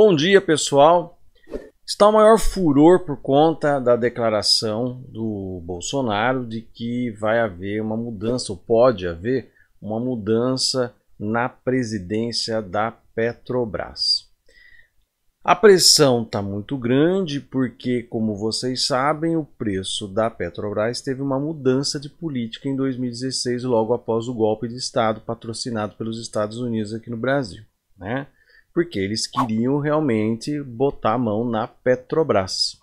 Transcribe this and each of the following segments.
Bom dia, pessoal. Está o maior furor por conta da declaração do Bolsonaro de que vai haver uma mudança, ou pode haver uma mudança na presidência da Petrobras. A pressão está muito grande porque, como vocês sabem, o preço da Petrobras teve uma mudança de política em 2016, logo após o golpe de Estado patrocinado pelos Estados Unidos aqui no Brasil. Né? porque eles queriam realmente botar a mão na Petrobras.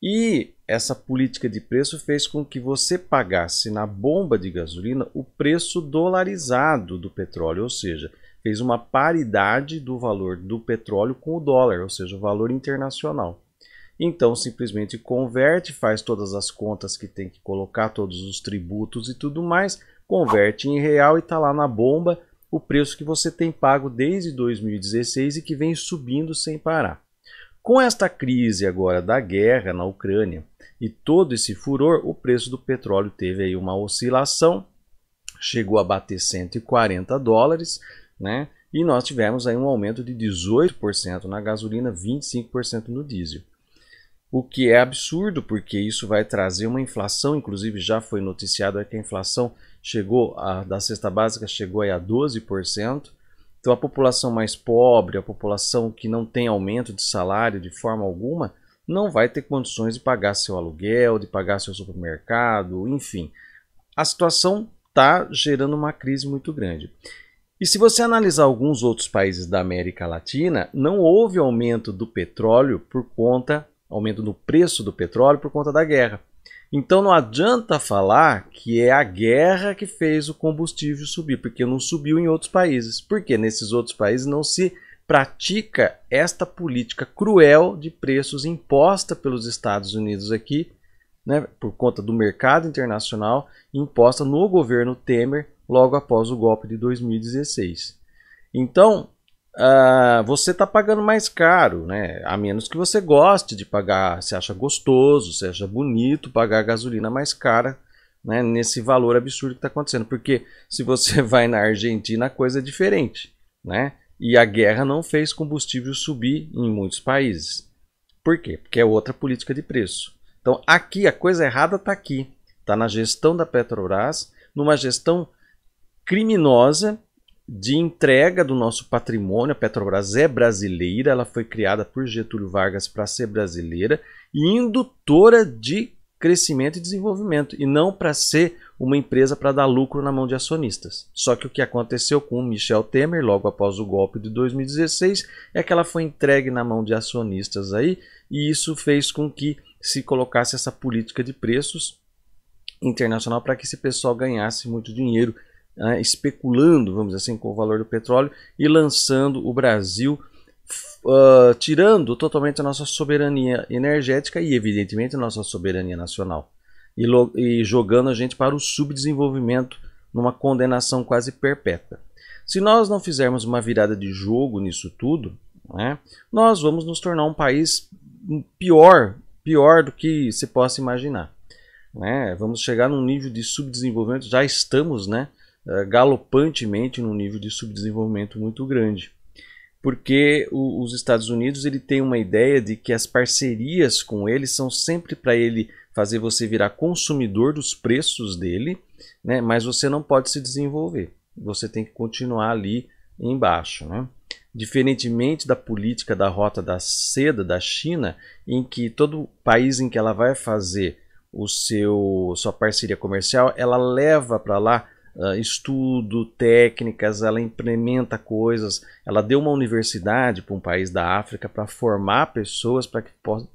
E essa política de preço fez com que você pagasse na bomba de gasolina o preço dolarizado do petróleo, ou seja, fez uma paridade do valor do petróleo com o dólar, ou seja, o valor internacional. Então, simplesmente converte, faz todas as contas que tem que colocar, todos os tributos e tudo mais, converte em real e está lá na bomba o preço que você tem pago desde 2016 e que vem subindo sem parar. Com esta crise agora da guerra na Ucrânia e todo esse furor, o preço do petróleo teve aí uma oscilação, chegou a bater 140 dólares, né? E nós tivemos aí um aumento de 18% na gasolina, 25% no diesel o que é absurdo, porque isso vai trazer uma inflação, inclusive já foi noticiado que a inflação chegou a, da cesta básica chegou a 12%. Então a população mais pobre, a população que não tem aumento de salário de forma alguma, não vai ter condições de pagar seu aluguel, de pagar seu supermercado, enfim. A situação está gerando uma crise muito grande. E se você analisar alguns outros países da América Latina, não houve aumento do petróleo por conta aumento no preço do petróleo por conta da guerra. Então não adianta falar que é a guerra que fez o combustível subir, porque não subiu em outros países. Porque nesses outros países não se pratica esta política cruel de preços imposta pelos Estados Unidos aqui, né, por conta do mercado internacional, imposta no governo Temer logo após o golpe de 2016. Então, uh, você está pagando mais caro, né? A menos que você goste de pagar, se acha gostoso, se acha bonito pagar a gasolina mais cara, né? Nesse valor absurdo que está acontecendo, porque se você vai na Argentina a coisa é diferente, né? E a guerra não fez combustível subir em muitos países. Por quê? Porque é outra política de preço. Então aqui a coisa errada está aqui, está na gestão da Petrobras, numa gestão criminosa de entrega do nosso patrimônio. A Petrobras é brasileira, ela foi criada por Getúlio Vargas para ser brasileira e indutora de crescimento e desenvolvimento, e não para ser uma empresa para dar lucro na mão de acionistas. Só que o que aconteceu com Michel Temer logo após o golpe de 2016 é que ela foi entregue na mão de acionistas aí, e isso fez com que se colocasse essa política de preços internacional para que esse pessoal ganhasse muito dinheiro né, especulando, vamos dizer assim, com o valor do petróleo e lançando o Brasil, uh, tirando totalmente a nossa soberania energética e, evidentemente, a nossa soberania nacional. E, e jogando a gente para o subdesenvolvimento numa condenação quase perpétua. Se nós não fizermos uma virada de jogo nisso tudo, né, nós vamos nos tornar um país pior, pior do que se possa imaginar. Né? Vamos chegar num nível de subdesenvolvimento, já estamos, né? Eh, galopantemente num nível de subdesenvolvimento muito grande. Porque o, os Estados Unidos ele tem uma ideia de que as parcerias com ele são sempre para ele fazer você virar consumidor dos preços dele, né? mas você não pode se desenvolver. Você tem que continuar ali embaixo. Né? Diferentemente da política da rota da seda da China, em que todo país em que ela vai fazer o seu sua parceria comercial, ela leva para lá uh, estudo, técnicas, ela implementa coisas. Ela deu uma universidade para um país da África para formar pessoas para que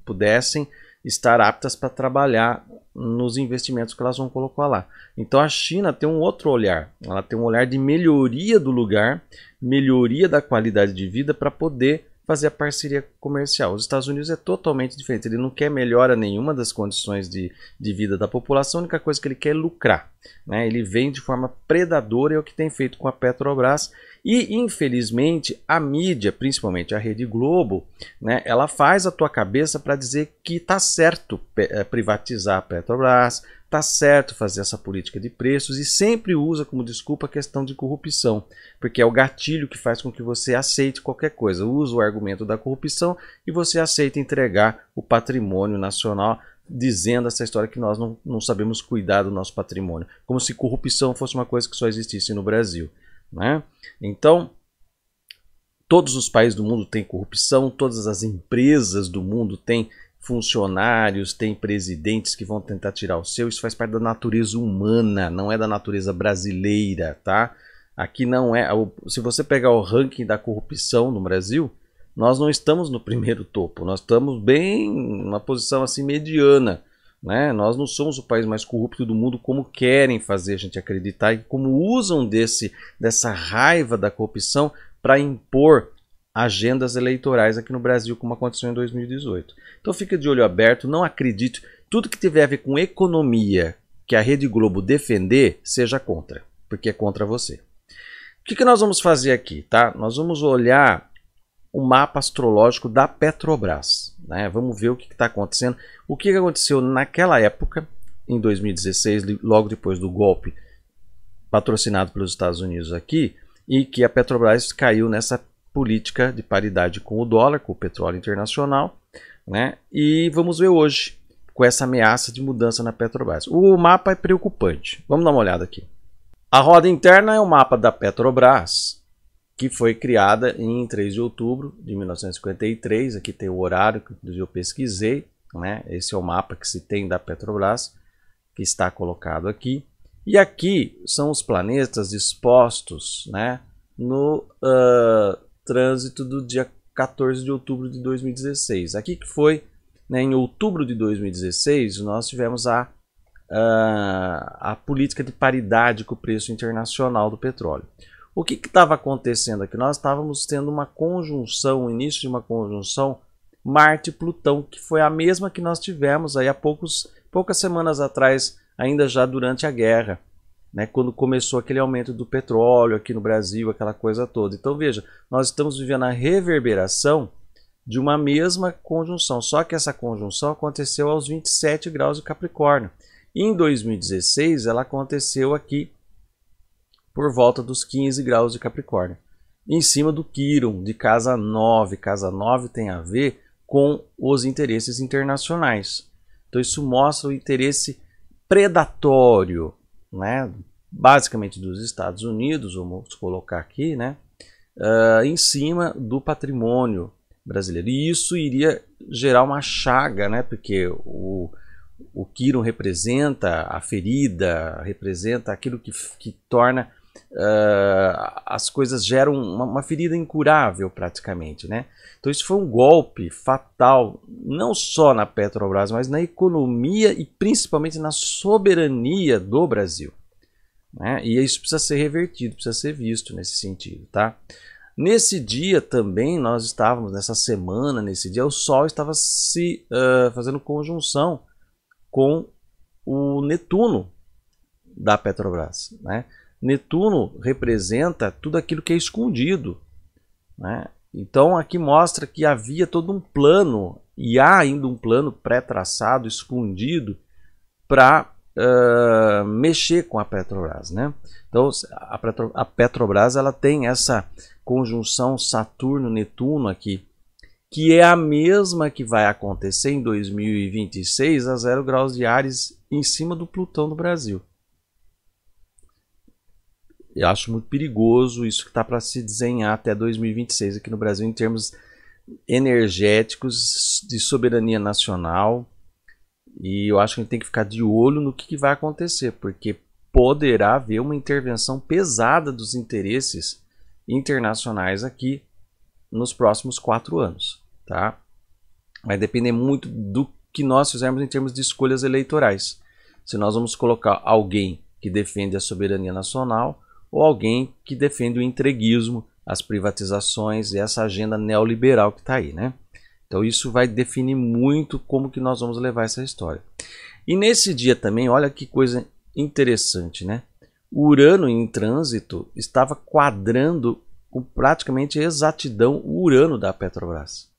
pudessem estar aptas para trabalhar nos investimentos que elas vão colocar lá. Então a China tem um outro olhar, ela tem um olhar de melhoria do lugar, melhoria da qualidade de vida para poder fazer a parceria comercial. Os Estados Unidos é totalmente diferente, ele não quer melhora nenhuma das condições de, de vida da população, a única coisa que ele quer é lucrar. Né? Ele vem de forma predadora, é o que tem feito com a Petrobras e infelizmente a mídia, principalmente a Rede Globo, né, ela faz a tua cabeça para dizer que tá certo eh, privatizar a Petrobras, tá certo fazer essa política de preços e sempre usa como desculpa a questão de corrupção, porque é o gatilho que faz com que você aceite qualquer coisa. Usa o argumento da corrupção e você aceita entregar o patrimônio nacional dizendo essa história que nós não, não sabemos cuidar do nosso patrimônio, como se corrupção fosse uma coisa que só existisse no Brasil. Né? Então, todos os países do mundo têm corrupção, todas as empresas do mundo têm funcionários, têm presidentes que vão tentar tirar o seu. Isso faz parte da natureza humana, não é da natureza brasileira, tá? Aqui não é. Se você pegar o ranking da corrupção no Brasil, nós não estamos no primeiro topo, nós estamos bem numa posição assim mediana. Né? Nós não somos o país mais corrupto do mundo como querem fazer a gente acreditar e como usam desse dessa raiva da corrupção para impor agendas eleitorais aqui no Brasil, como aconteceu em 2018. Então fica de olho aberto, não acredite. Tudo que tiver a ver com economia que a Rede Globo defender, seja contra, porque é contra você. O que, que nós vamos fazer aqui? Tá? Nós vamos olhar o mapa astrológico da Petrobras. Né? Vamos ver o que está acontecendo. O que aconteceu naquela época, em 2016, logo depois do golpe patrocinado pelos Estados Unidos aqui, e que a Petrobras caiu nessa política de paridade com o dólar, com o petróleo internacional. Né? E vamos ver hoje com essa ameaça de mudança na Petrobras. O mapa é preocupante. Vamos dar uma olhada aqui. A roda interna é o mapa da Petrobras que foi criada em 3 de outubro de 1953. Aqui tem o horário que eu pesquisei, né? Esse é o mapa que se tem da Petrobras, que está colocado aqui. E aqui são os planetas expostos, né? No uh, trânsito do dia 14 de outubro de 2016. Aqui que foi, né, em outubro de 2016, nós tivemos a, uh, a política de paridade com o preço internacional do petróleo. O que estava acontecendo aqui? Nós estávamos tendo uma conjunção, o início de uma conjunção Marte-Plutão, que foi a mesma que nós tivemos aí há poucos, poucas semanas atrás, ainda já durante a guerra, né? quando começou aquele aumento do petróleo aqui no Brasil, aquela coisa toda. Então veja, nós estamos vivendo a reverberação de uma mesma conjunção, só que essa conjunção aconteceu aos 27 graus de Capricórnio. Em 2016, ela aconteceu aqui por volta dos 15 graus de Capricórnio. Em cima do Quirum, de casa 9. Casa 9 tem a ver com os interesses internacionais. Então, isso mostra o interesse predatório, né? basicamente dos Estados Unidos, vamos colocar aqui, né? Uh, em cima do patrimônio brasileiro. E isso iria gerar uma chaga, né? porque o, o Quirum representa a ferida, representa aquilo que, que torna uh, as coisas geram uma, uma ferida incurável praticamente, né? Então isso foi um golpe fatal, não só na Petrobras, mas na economia e principalmente na soberania do Brasil. Né? E isso precisa ser revertido, precisa ser visto nesse sentido, tá? Nesse dia também, nós estávamos, nessa semana, nesse dia, o Sol estava se uh, fazendo conjunção com o Netuno da Petrobras, né? Netuno representa tudo aquilo que é escondido. Né? Então aqui mostra que havia todo um plano, e há ainda um plano pré-traçado, escondido, para uh, ah, mexer com a Petrobras. Né? Então a, Petro, a Petrobras ela tem essa conjunção Saturno-Netuno aqui, que é a mesma que vai acontecer em 2026 a zero graus de Ares em cima do Plutão do Brasil. Eu acho muito perigoso isso que está para se desenhar até 2026 aqui no Brasil em termos energéticos, de soberania nacional. E eu acho que a gente tem que ficar de olho no que, que vai acontecer, porque poderá haver uma intervenção pesada dos interesses internacionais aqui nos próximos quatro anos, tá? Vai depender muito do que nós fizermos em termos de escolhas eleitorais. Se nós vamos colocar alguém que defende a soberania nacional ou alguém que defende o entreguismo, as privatizações e essa agenda neoliberal que está aí, né? Então isso vai definir muito como que nós vamos levar essa história. E nesse dia também, olha que coisa interessante, né? O Urano em trânsito estava quadrando com praticamente exatidão o Urano da Petrobras,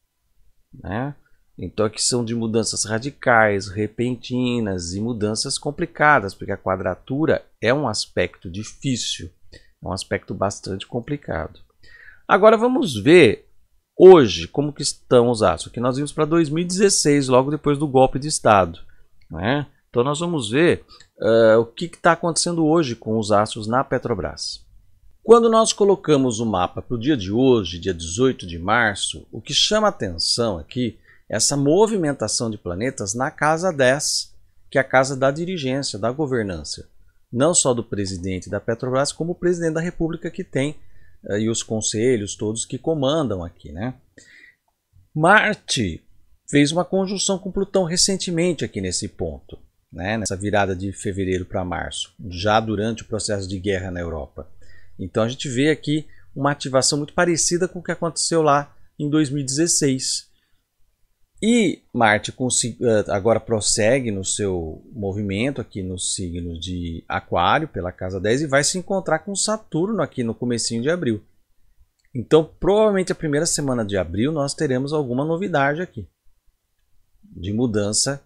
né? Então aqui são de mudanças radicais, repentinas e mudanças complicadas, porque a quadratura é um aspecto difícil é um aspecto bastante complicado. Agora vamos ver hoje como que estão os aços. Aqui nós vimos para 2016, logo depois do golpe de Estado. Né? Então nós vamos ver uh, o que está acontecendo hoje com os aços na Petrobras. Quando nós colocamos o mapa para o dia de hoje, dia 18 de março, o que chama atenção aqui é essa movimentação de planetas na casa 10, que é a casa da dirigência, da governança não só do presidente da Petrobras, como o presidente da República que tem eh, e os conselhos todos que comandam aqui, né? Marte fez uma conjunção com Plutão recentemente aqui nesse ponto, né? Nessa virada de fevereiro para março, já durante o processo de guerra na Europa. Então a gente vê aqui uma ativação muito parecida com o que aconteceu lá em 2016, e Marte eh, agora prossegue no seu movimento aqui no signo de Aquário, pela casa 10, e vai se encontrar com Saturno aqui no comecinho de abril. Então, provavelmente a primeira semana de abril nós teremos alguma novidade aqui. De mudança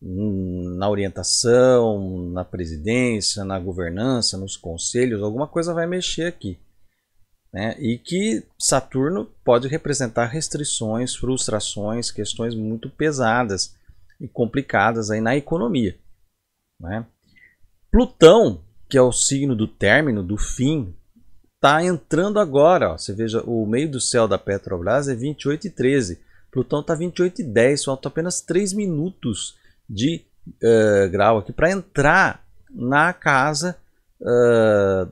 na orientação, na presidência, na governança, nos conselhos, alguma coisa vai mexer aqui. Né? E que Saturno pode representar restrições, frustrações, questões muito pesadas e complicadas aí na economia. Né? Plutão, que é o signo do término, do fim, está entrando agora. Ó. Você veja, o meio do céu da Petrobras é 28 e 13. Plutão está 28 e 10, falta apenas 3 minutos de uh, grau aqui para entrar na casa uh,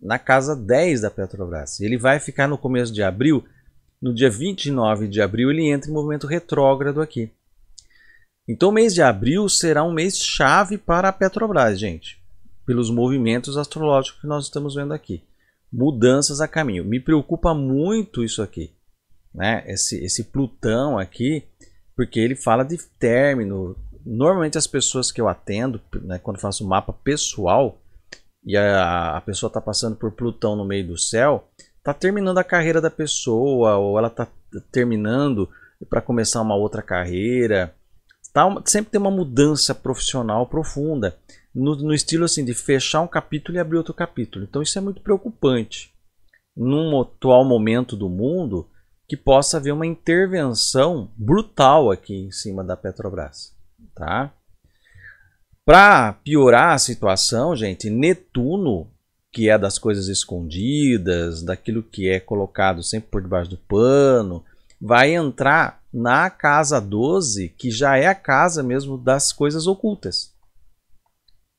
na casa 10 da Petrobras. Ele vai ficar no começo de abril. No dia 29 de abril, ele entra em movimento retrógrado aqui. Então, o mês de abril será um mês chave para a Petrobras, gente, pelos movimentos astrológicos que nós estamos vendo aqui. Mudanças a caminho. Me preocupa muito isso aqui, né? Esse, esse Plutão aqui, porque ele fala de término. Normalmente, as pessoas que eu atendo, né, quando faço mapa pessoal, e a, a pessoa está passando por Plutão no meio do céu, está terminando a carreira da pessoa, ou ela está terminando para começar uma outra carreira. Tá, sempre tem uma mudança profissional profunda, no, no estilo assim de fechar um capítulo e abrir outro capítulo. Então isso é muito preocupante. Num atual momento do mundo, que possa haver uma intervenção brutal aqui em cima da Petrobras, tá? Para piorar a situação, gente, Netuno, que é das coisas escondidas, daquilo que é colocado sempre por debaixo do pano, vai entrar na casa 12, que já é a casa mesmo das coisas ocultas.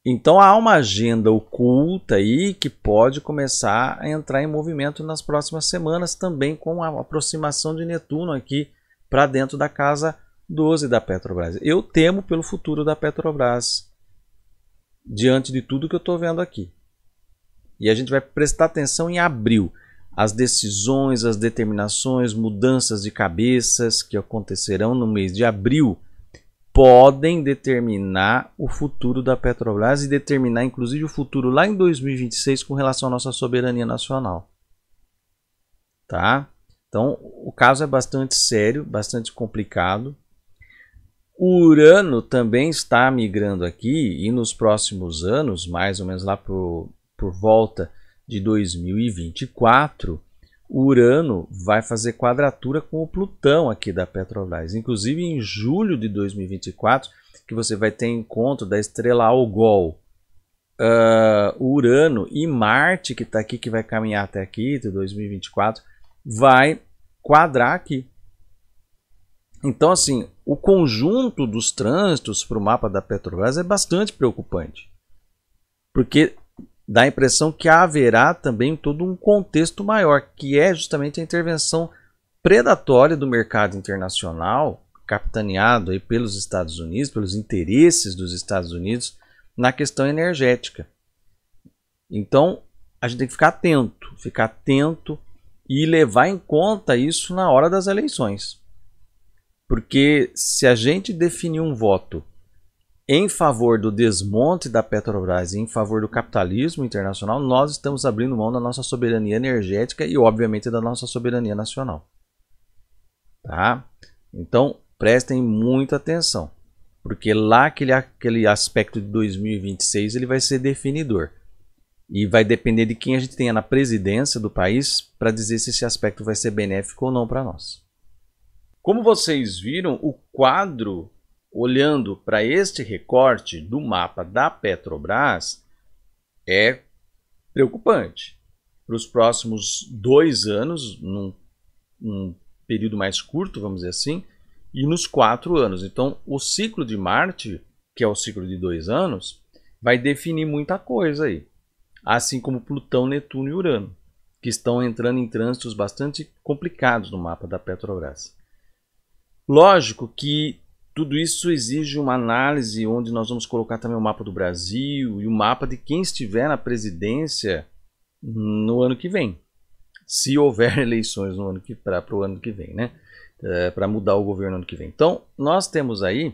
Então há uma agenda oculta aí que pode começar a entrar em movimento nas próximas semanas também com a aproximação de Netuno aqui para dentro da casa 12 da Petrobras. Eu temo pelo futuro da Petrobras diante de tudo que eu estou vendo aqui. E a gente vai prestar atenção em abril, as decisões, as determinações, mudanças de cabeças que acontecerão no mês de abril podem determinar o futuro da Petrobras e determinar inclusive o futuro lá em 2026 com relação à nossa soberania nacional. Tá? Então, o caso é bastante sério, bastante complicado. O Urano também está migrando aqui e nos próximos anos, mais ou menos lá por, por volta de 2024, o Urano vai fazer quadratura com o Plutão aqui da Petrobras. Inclusive em julho de 2024, que você vai ter encontro da estrela Algol. Uh, ah, Urano e Marte, que está aqui, que vai caminhar até aqui, de 2024, vai quadrar aqui. Então, assim, o conjunto dos trânsitos para o mapa da Petrobras é bastante preocupante, porque dá a impressão que haverá também todo um contexto maior, que é justamente a intervenção predatória do mercado internacional, capitaneado aí pelos Estados Unidos, pelos interesses dos Estados Unidos na questão energética. Então, a gente tem que ficar atento, ficar atento e levar em conta isso na hora das eleições. Porque se a gente definir um voto em favor do desmonte da Petrobras, e em favor do capitalismo internacional, nós estamos abrindo mão da nossa soberania energética e, obviamente, da nossa soberania nacional. Tá? Então, prestem muita atenção, porque lá aquele, aquele aspecto de 2026 ele vai ser definidor. E vai depender de quem a gente tenha na presidência do país para dizer se esse aspecto vai ser benéfico ou não para nós. Como vocês viram, o quadro, olhando para este recorte do mapa da Petrobras, é preocupante. Para os próximos dois anos, num, num período mais curto, vamos dizer assim, e nos quatro anos. Então, o ciclo de Marte, que é o ciclo de dois anos, vai definir muita coisa aí. Assim como Plutão, Netuno e Urano, que estão entrando em trânsitos bastante complicados no mapa da Petrobras. Lógico que tudo isso exige uma análise onde nós vamos colocar também o mapa do Brasil e o mapa de quem estiver na presidência no ano que vem. Se houver eleições no ano que para o ano que vem, né? É, para mudar o governo no ano que vem. Então, nós temos aí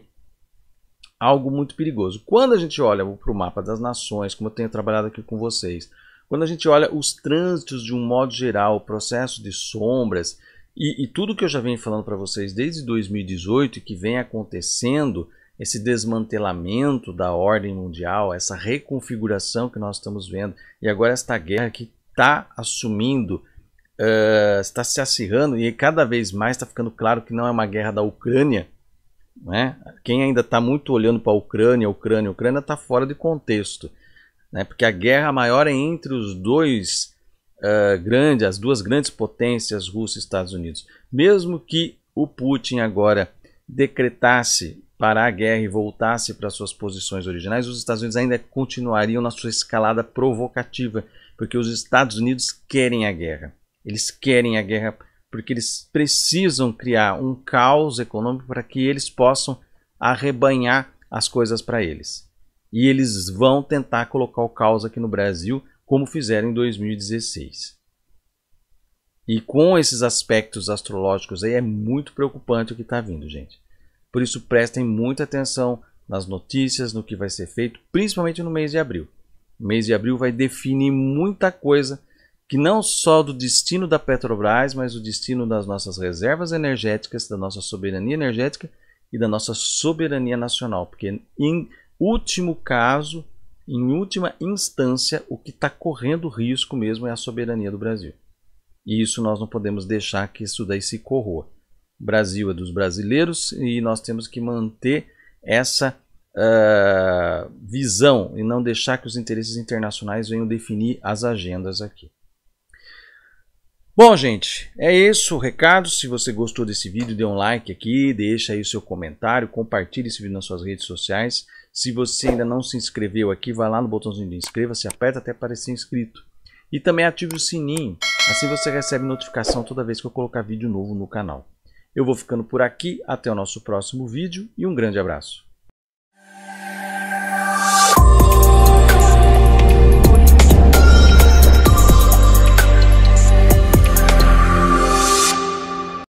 algo muito perigoso. Quando a gente olha para o mapa das nações, como eu tenho trabalhado aqui com vocês, quando a gente olha os trânsitos de um modo geral, o processo de sombras, e, e tudo que eu já venho falando para vocês desde 2018 e que vem acontecendo, esse desmantelamento da ordem mundial, essa reconfiguração que nós estamos vendo, e agora esta guerra que está assumindo, uh, está se acirrando, e cada vez mais está ficando claro que não é uma guerra da Ucrânia. Né? Quem ainda está muito olhando para a Ucrânia, Ucrânia, Ucrânia, está fora de contexto. Né? Porque a guerra maior é entre os dois uh, grande, as duas grandes potências, Rússia e Estados Unidos. Mesmo que o Putin agora decretasse parar a guerra e voltasse para suas posições originais, os Estados Unidos ainda continuariam na sua escalada provocativa, porque os Estados Unidos querem a guerra. Eles querem a guerra porque eles precisam criar um caos econômico para que eles possam arrebanhar as coisas para eles. E eles vão tentar colocar o caos aqui no Brasil como fizeram em 2016. E com esses aspectos astrológicos aí é muito preocupante o que está vindo, gente. Por isso prestem muita atenção nas notícias, no que vai ser feito, principalmente no mês de abril. O mês de abril vai definir muita coisa, que não só do destino da Petrobras, mas o destino das nossas reservas energéticas, da nossa soberania energética e da nossa soberania nacional, porque em último caso em última instância, o que está correndo risco mesmo é a soberania do Brasil. E isso nós não podemos deixar que isso daí se corroa. O Brasil é dos brasileiros e nós temos que manter essa uh, visão e não deixar que os interesses internacionais venham definir as agendas aqui. Bom, gente, é isso o recado. Se você gostou desse vídeo, dê um like aqui, deixa aí o seu comentário, compartilhe esse vídeo nas suas redes sociais. Se você ainda não se inscreveu aqui, vai lá no botãozinho de inscreva-se, aperta até aparecer inscrito. E também ative o sininho, assim você recebe notificação toda vez que eu colocar vídeo novo no canal. Eu vou ficando por aqui, até o nosso próximo vídeo e um grande abraço.